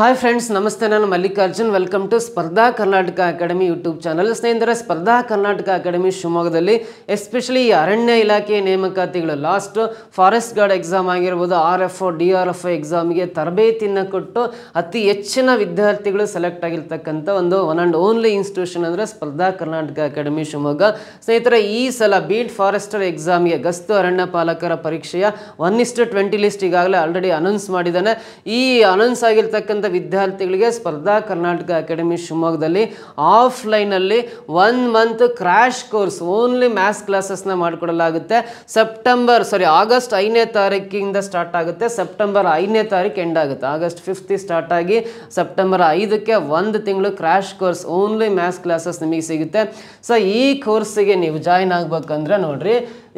hi friends ನಮಸ್ತೆ ನಾನು Mallikarjun welcome to ಸ್ಪರ್ಧಾ ಕರ್ನಾಟಕ ಅಕಾಡೆಮಿ ಯೂಟ್ಯೂಬ್ ಚಾನಲ್ ಸ್ನೇಹಿತರೆ ಸ್ಪರ್ಧಾ ಕರ್ನಾಟಕ ಅಕಾಡೆಮಿ ಶಿವಮೊಗ್ಗದಲ್ಲಿ ಎಸ್ಪೆಷಲಿ ಅರಣ್ಯ ಇಲಾಖೆಯ ನೇಮಕಾತಿಗಳು ಲಾಸ್ಟ್ ಫಾರೆಸ್ಟ್ ಗಾರ್ಡ್ ಎಕ್ಸಾಮ್ ಆಗಿರ್ಬೋದು R F O D R F O ಎಕ್ಸಾಮ್ಗೆ ತರಬೇತಿಯನ್ನು ಕೊಟ್ಟು ಅತಿ ಹೆಚ್ಚಿನ ವಿದ್ಯಾರ್ಥಿಗಳು ಸೆಲೆಕ್ಟ್ ಆಗಿರ್ತಕ್ಕಂಥ ಒಂದು ಒನ್ ಆ್ಯಂಡ್ ಓನ್ಲಿ ಇನ್ಸ್ಟಿಟ್ಯೂಷನ್ ಅಂದರೆ ಸ್ಪರ್ಧಾ ಕರ್ನಾಟಕ ಅಕಾಡೆಮಿ ಶಿವಮೊಗ್ಗ ಸ್ನೇಹಿತರೆ ಈ ಸಲ ಬೀಟ್ ಫಾರೆಸ್ಟರ್ ಎಕ್ಸಾಮ್ಗೆ ಗಸ್ತು ಅರಣ್ಯ ಪಾಲಕರ ಪರೀಕ್ಷೆಯ ಒನ್ ಇಸ್ಟು ಟ್ವೆಂಟಿ ಲಿಸ್ಟ್ ಈಗಾಗಲೇ ಆಲ್ರೆಡಿ ಅನೌನ್ಸ್ ಮಾಡಿದ್ದಾನೆ ಈ ಅನೌನ್ಸ್ ಆಗಿರ್ತಕ್ಕಂಥ ವಿದ್ಯಾರ್ಥಿಗಳಿಗೆ ಸ್ಪರ್ಧಾ ಕರ್ನಾಟಕ ಅಕಾಡೆಮಿ ಶಿವಮೊಗ್ಗದಲ್ಲಿ ಆಫ್ಲೈನಲ್ಲಿ one month crash course only maths ಕ್ಲಾಸಸ್ನ ಮಾಡಿಕೊಡಲಾಗುತ್ತೆ ಸೆಪ್ಟೆಂಬರ್ ಸಾರಿ ಆಗಸ್ಟ್ ಐದನೇ ತಾರೀಕಿಂದ ಸ್ಟಾರ್ಟ್ ಆಗುತ್ತೆ ಸೆಪ್ಟೆಂಬರ್ ಐದನೇ ತಾರೀಕು ಎಂಡ್ ಆಗುತ್ತೆ ಆಗಸ್ಟ್ ಫಿಫ್ತ್ ಸ್ಟಾರ್ಟ್ ಆಗಿ ಸೆಪ್ಟೆಂಬರ್ ಐದಕ್ಕೆ ಒಂದು ತಿಂಗಳು crash course only maths classes ನಿಮಗೆ ಸಿಗುತ್ತೆ ಸೊ ಈ ಕೋರ್ಸಿಗೆ ನೀವು ಜಾಯ್ನ್ ಆಗಬೇಕಂದ್ರೆ ನೋಡಿರಿ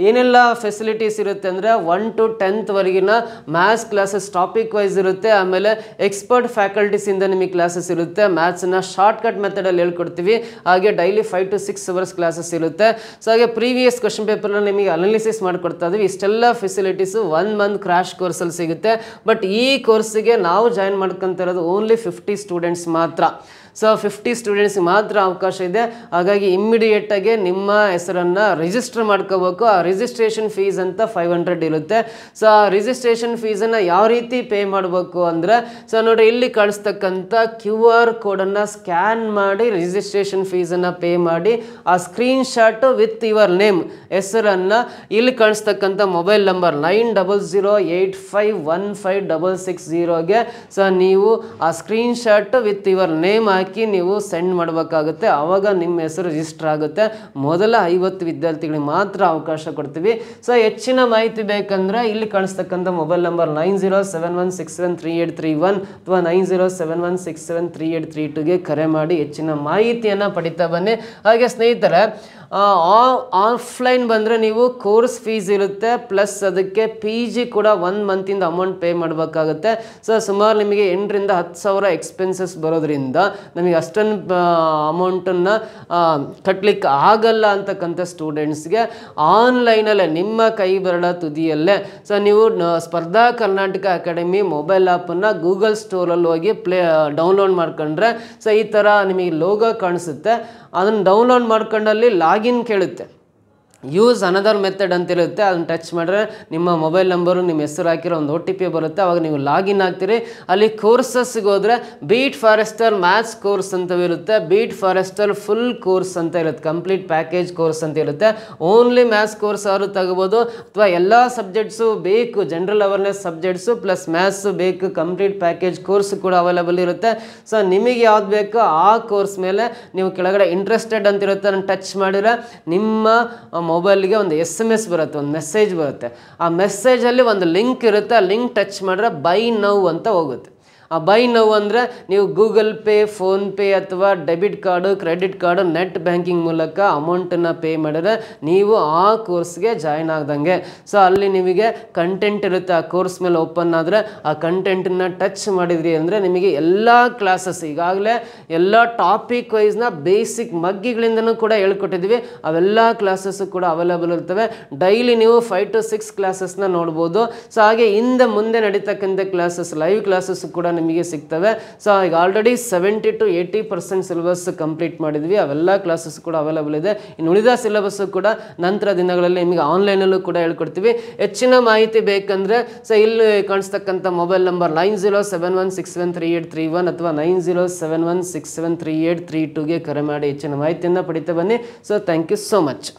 ಏನೆಲ್ಲ ಫೆಸಿಲಿಟೀಸ್ ಇರುತ್ತೆ ಅಂದರೆ ಒನ್ ಟು ಟೆಂತ್ವರೆಗಿನ ಮ್ಯಾಥ್ಸ್ ಕ್ಲಾಸಸ್ ಟಾಪಿಕ್ ವೈಸ್ ಇರುತ್ತೆ ಆಮೇಲೆ ಎಕ್ಸ್ಪರ್ಟ್ ಫ್ಯಾಕಲ್ಟೀಸಿಂದ ನಿಮಗೆ ಕ್ಲಾಸಸ್ ಇರುತ್ತೆ ಮ್ಯಾಥ್ಸನ್ನ ಶಾರ್ಟ್ಕಟ್ ಮೆಥಡಲ್ಲಿ ಹೇಳ್ಕೊಡ್ತೀವಿ ಹಾಗೆ daily five to six hours classes ಇರುತ್ತೆ ಸೊ ಹಾಗೆ ಪ್ರೀವಿಯಸ್ ಕ್ವಶನ್ ಪೇಪರ್ನ ನಿಮಗೆ ಅನಾಲಿಸಿಸ್ ಮಾಡಿಕೊಡ್ತಾ ಇದ್ವಿ ಇಷ್ಟೆಲ್ಲ ಫೆಸಿಲಿಟೀಸು ಒನ್ ಮಂತ್ ಕ್ರ್ಯಾಶ್ ಕೋರ್ಸಲ್ಲಿ ಸಿಗುತ್ತೆ ಬಟ್ ಈ ಕೋರ್ಸಿಗೆ ನಾವು ಜಾಯಿನ್ ಮಾಡ್ಕೊತಾ ಇರೋದು ಓನ್ಲಿ ಫಿಫ್ಟಿ ಸ್ಟೂಡೆಂಟ್ಸ್ ಮಾತ್ರ ಸೊ ಫಿಫ್ಟಿ ಸ್ಟೂಡೆಂಟ್ಸ್ಗೆ ಮಾತ್ರ ಅವಕಾಶ ಇದೆ ಹಾಗಾಗಿ ಇಮ್ಮಿಡಿಯೇಟಾಗಿ ನಿಮ್ಮ ಹೆಸರನ್ನು ರಿಜಿಸ್ಟರ್ ಮಾಡ್ಕೋಬೇಕು ಆ ರಿಜಿಸ್ಟ್ರೇಷನ್ ಫೀಸ್ ಅಂತ ಫೈವ್ ಹಂಡ್ರೆಡ್ ಇರುತ್ತೆ ಸೊ ಆ ರಿಜಿಸ್ಟ್ರೇಷನ್ ಫೀಸನ್ನು ಯಾವ ರೀತಿ ಪೇ ಮಾಡಬೇಕು ಅಂದರೆ ಸೊ ನೋಡಿ ಇಲ್ಲಿ ಕಳಿಸ್ತಕ್ಕಂಥ ಕ್ಯೂ ಆರ್ ಕೋಡನ್ನು ಸ್ಕ್ಯಾನ್ ಮಾಡಿ ರಿಜಿಸ್ಟ್ರೇಷನ್ ಫೀಸನ್ನು ಪೇ ಮಾಡಿ ಆ ಸ್ಕ್ರೀನ್ ವಿತ್ ಯುವರ್ ನೇಮ್ ಹೆಸರನ್ನು ಇಲ್ಲಿ ಕಳಿಸ್ತಕ್ಕಂಥ mobile number nine double zero eight five one five double six ಜೀರೋಗೆ ಸೊ ನೀವು ಆ ಸ್ಕ್ರೀನ್ ವಿತ್ ಯುವರ್ ನೇಮ್ ಹಾಕಿ ನೀವು ಸೆಂಡ್ ಮಾಡಬೇಕಾಗುತ್ತೆ ಆವಾಗ ನಿಮ್ಮ ಹೆಸರು ರಿಜಿಸ್ಟರ್ ಆಗುತ್ತೆ ಮೊದಲ ಐವತ್ತು ವಿದ್ಯಾರ್ಥಿಗಳಿಗೆ ಮಾತ್ರ ಅವಕಾಶ ಕೊಡ್ತೀವಿ ಸೊ ಹೆಚ್ಚಿನ ಮಾಹಿತಿ ಬೇಕಂದರೆ ಇಲ್ಲಿ ಕಾಣಿಸ್ತಕ್ಕಂಥ mobile number nine zero seven one six seven three eight three one ಅಥವಾ nine zero seven one six seven three eight three ಟುಗೆ ಕರೆ ಮಾಡಿ ಹೆಚ್ಚಿನ ಮಾಹಿತಿಯನ್ನು ಪಡಿತಾ ಬನ್ನಿ ಹಾಗೆ ಸ್ನೇಹಿತರೆ ಆಫ್ಲೈನ್ ಬಂದರೆ ನೀವು ಕೋರ್ಸ್ ಫೀಸ್ ಇರುತ್ತೆ ಪ್ಲಸ್ ಅದಕ್ಕೆ ಪಿ ಜಿ ಕೂಡ ಒನ್ ಮಂತಿಂದ ಅಮೌಂಟ್ ಪೇ ಮಾಡಬೇಕಾಗುತ್ತೆ ಸೊ ಸುಮಾರು ನಿಮಗೆ ಎಂಟರಿಂದ ಹತ್ತು ಸಾವಿರ ಎಕ್ಸ್ಪೆನ್ಸಸ್ ಬರೋದ್ರಿಂದ ನಮಗೆ ಅಷ್ಟೊಂದು ಅಮೌಂಟನ್ನು ಕಟ್ಟಲಿಕ್ಕೆ ಆಗಲ್ಲ ಅಂತಕ್ಕಂಥ ಸ್ಟೂಡೆಂಟ್ಸ್ಗೆ ಆನ್ಲೈನಲ್ಲೇ ನಿಮ್ಮ ಕೈ ಬರಡ ತುದಿಯಲ್ಲೇ ಸೊ ನೀವು ಸ್ಪರ್ಧಾ ಕರ್ನಾಟಕ ಅಕಾಡೆಮಿ ಮೊಬೈಲ್ ಆ್ಯಪನ್ನು ಗೂಗಲ್ ಸ್ಟೋರಲ್ಲಿ ಹೋಗಿ ಪ್ಲೇ ಡೌನ್ಲೋಡ್ ಮಾಡ್ಕೊಂಡ್ರೆ ಸೊ ಈ ಥರ ನಿಮಗೆ ಲೋಗೋ ಕಾಣಿಸುತ್ತೆ ಅದನ್ನು ಡೌನ್ಲೋಡ್ ಮಾಡ್ಕೊಂಡಲ್ಲಿ ಲಾಗಿನ್ ಕೇಳುತ್ತೆ ಯೂಸ್ ಅನದರ್ ಮೆಥಡ್ ಇರುತ್ತೆ ಅದನ್ನು ಟಚ್ ಮಾಡಿದ್ರೆ ನಿಮ್ಮ ಮೊಬೈಲ್ ನಂಬರು ನಿಮ್ಮ ಹೆಸರು ಹಾಕಿರೋ ಒಂದು ಒ ಟಿ ಪಿ ಬರುತ್ತೆ ಅವಾಗ ನೀವು ಲಾಗಿನ್ ಆಗ್ತೀರಿ ಅಲ್ಲಿ ಕೋರ್ಸಸ್ಗೆ ಹೋದರೆ ಬೀಟ್ ಫಾರೆಸ್ಟರ್ ಮ್ಯಾಥ್ಸ್ ಕೋರ್ಸ್ ಅಂತ ಇರುತ್ತೆ ಬೀಟ್ ಫಾರೆಸ್ಟರ್ ಫುಲ್ ಕೋರ್ಸ್ ಅಂತ ಇರುತ್ತೆ ಕಂಪ್ಲೀಟ್ ಪ್ಯಾಕೇಜ್ ಕೋರ್ಸ್ ಅಂತ ಇರುತ್ತೆ ಓನ್ಲಿ ಮ್ಯಾಥ್ಸ್ ಕೋರ್ಸ್ ಅವರು ತಗೋಬೋದು ಅಥವಾ ಎಲ್ಲ ಸಬ್ಜೆಕ್ಟ್ಸು ಬೇಕು general awareness subjects plus maths ಬೇಕು ಕಂಪ್ಲೀಟ್ ಪ್ಯಾಕೇಜ್ ಕೋರ್ಸ್ ಕೂಡ ಅವೈಲಬಲ್ ಇರುತ್ತೆ ಸೊ ನಿಮಗೆ ಯಾವ್ದು ಬೇಕೋ ಆ ಕೋರ್ಸ್ ಮೇಲೆ ನೀವು ಕೆಳಗಡೆ ಇಂಟ್ರೆಸ್ಟೆಡ್ ಅಂತಿರುತ್ತೆ ನಾನು ಟಚ್ ಮಾಡಿದ್ರೆ ನಿಮ್ಮ ಮೊಬೈಲ್ಗೆ ಒಂದು ಎಸ್ ಎಮ್ ಎಸ್ ಬರುತ್ತೆ ಒಂದು ಮೆಸೇಜ್ ಬರುತ್ತೆ ಆ ಮೆಸೇಜಲ್ಲಿ ಒಂದು ಲಿಂಕ್ ಇರುತ್ತೆ ಆ ಲಿಂಕ್ ಟಚ್ ಮಾಡಿದ್ರೆ ಬೈ ನೌ ಅಂತ ಹೋಗುತ್ತೆ ಆ ಬೈ ನೌ ಅಂದರೆ ನೀವು ಗೂಗಲ್ ಪೇ ಫೋನ್ಪೇ ಅಥವಾ debit card credit card net banking ಮೂಲಕ ಅಮೌಂಟನ್ನು ಪೇ ಮಾಡಿದ್ರೆ ನೀವು ಆ ಕೋರ್ಸ್ಗೆ ಜಾಯ್ನ್ ಆಗ್ದಂಗೆ ಸೊ ಅಲ್ಲಿ ನಿಮಗೆ ಕಂಟೆಂಟ್ ಇರುತ್ತೆ ಆ ಕೋರ್ಸ್ ಮೇಲೆ ಓಪನ್ ಆದರೆ ಆ ಕಂಟೆಂಟನ್ನು ಟಚ್ ಮಾಡಿದ್ರಿ ಅಂದರೆ ನಿಮಗೆ ಎಲ್ಲ ಕ್ಲಾಸಸ್ ಈಗಾಗಲೇ ಎಲ್ಲ ಟಾಪಿಕ್ ವೈಸ್ನ ಬೇಸಿಕ್ ಮಗ್ಗಿಗಳಿಂದನೂ ಕೂಡ ಹೇಳ್ಕೊಟ್ಟಿದ್ವಿ ಅವೆಲ್ಲ ಕ್ಲಾಸಸ್ಸು ಕೂಡ ಅವೈಲೇಬಲ್ ಇರ್ತವೆ ಡೈಲಿ ನೀವು ಫೈವ್ ಟು ಸಿಕ್ಸ್ ಕ್ಲಾಸಸ್ನ ನೋಡ್ಬೋದು ಸೊ ಹಾಗೆ ಹಿಂದೆ ಮುಂದೆ ನಡೀತಕ್ಕಂಥ ಕ್ಲಾಸಸ್ ಲೈವ್ ಕ್ಲಾಸಸ್ ಕೂಡ ನಿಮಗೆ ಸಿಗ್ತವೆ ಸೊ ಈಗ already seventy to eighty percent syllabus complete ಮಾಡಿದ್ವಿ ಅವೆಲ್ಲ ಕ್ಲಾಸಸ್ ಕೂಡ ಅವೈಲಬಲ್ ಇದೆ ಇನ್ನು ಉಳಿದ ಸಿಲೆಬಸ್ ಕೂಡ ನಂತರ ದಿನಗಳಲ್ಲಿ ನಿಮಗೆ ಆನ್ಲೈನಲ್ಲೂ ಕೂಡ ಹೇಳ್ಕೊಡ್ತೀವಿ ಹೆಚ್ಚಿನ ಮಾಹಿತಿ ಬೇಕಂದರೆ ಸೊ ಇಲ್ಲಿ ಕಾಣಿಸ್ತಕ್ಕಂಥ mobile number nine zero seven one six seven three eight three one ಅಥವಾ nine zero seven one six seven three eight three ಟೂಗೆ ಕರೆ ಮಾಡಿ ಹೆಚ್ಚಿನ ಮಾಹಿತಿಯನ್ನು ಪಡಿತಾ ಬನ್ನಿ so thank you so much